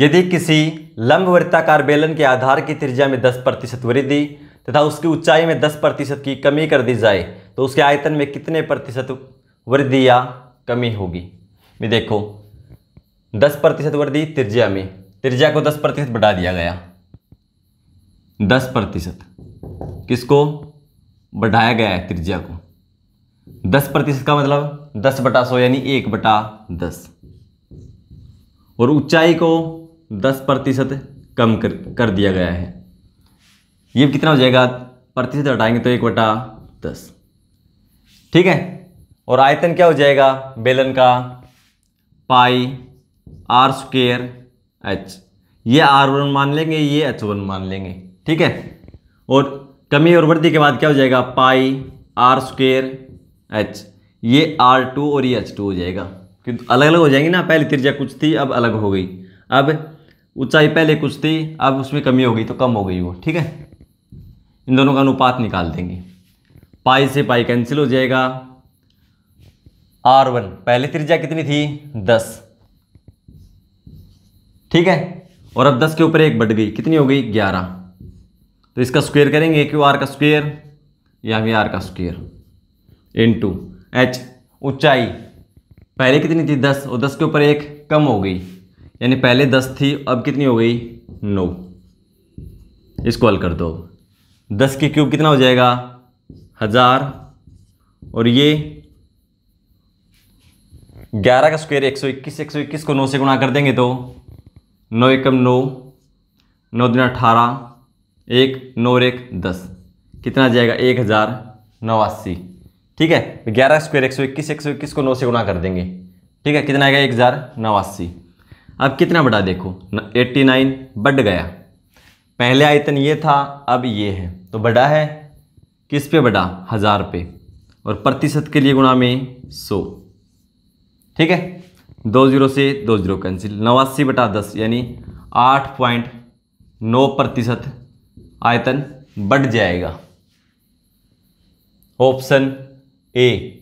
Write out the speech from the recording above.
यदि किसी लंब वृत्ताकार बेलन के आधार की त्रिज्या में 10 प्रतिशत वृद्धि तथा उसकी ऊंचाई में 10 प्रतिशत की कमी कर दी जाए तो उसके आयतन में कितने प्रतिशत वृद्धि या कमी होगी मैं देखो 10 प्रतिशत वृद्धि त्रिज्या में त्रिज्या को 10 प्रतिशत बढ़ा दिया गया 10 प्रतिशत किसको बढ़ाया गया है त्रिज्या को दस प्रतिशत का मतलब दस बटा सौ यानी एक बटा दस और ऊंचाई को दस प्रतिशत कम कर कर दिया गया है ये कितना हो जाएगा प्रतिशत हटाएंगे तो एक बटा दस ठीक है और आयतन क्या हो जाएगा बेलन का पाई आर स्क्र एच ये आर वन मान लेंगे ये एच वन मान लेंगे ठीक है और कमी और वृद्धि के बाद क्या हो जाएगा पाई आर स्क्र एच ये आर टू और ये एच टू हो जाएगा क्योंकि अलग अलग हो जाएंगी ना पहले त्रिज्या कुछ थी अब अलग हो गई अब ऊंचाई पहले कुछ थी अब उसमें कमी हो गई तो कम हो गई वो ठीक है इन दोनों का अनुपात निकाल देंगे पाई से पाई कैंसिल हो जाएगा आर वन पहले त्रिज्या कितनी थी दस ठीक है और अब दस के ऊपर एक बढ़ गई कितनी हो गई ग्यारह तो इसका स्क्वायर करेंगे क्यू आर का स्क्वायर या वी आर का स्क्वायर इन टू एच ऊंचाई पहले कितनी थी दस और दस के ऊपर एक कम हो गई यानी पहले दस थी अब कितनी हो गई नौ इसको हल कर दो दस के क्यूब कितना हो जाएगा हज़ार और ये ग्यारह का स्क्वायर एक सौ इक्कीस एक सौ इक्कीस को नौ से गुणा कर देंगे तो नौ एकम नौ नौ दिन अठारह एक नौ और एक दस कितना जाएगा एक हज़ार नवासी ठीक है ग्यारह स्क्वायर एक सौ इक्कीस एक सौ इक्कीस को नौ से गुणा कर देंगे ठीक है कितना आएगा एक हज़ार नवासी अब कितना बड़ा देखो 89 बढ़ गया पहले आयतन ये था अब ये है तो बड़ा है किस पे बड़ा हज़ार पे और प्रतिशत के लिए गुणा में सौ ठीक है दो ज़ीरो से दो ज़ीरो कैंसिल नवासी बटा दस यानी आठ पॉइंट नौ प्रतिशत आयतन बढ़ जाएगा ऑप्शन ए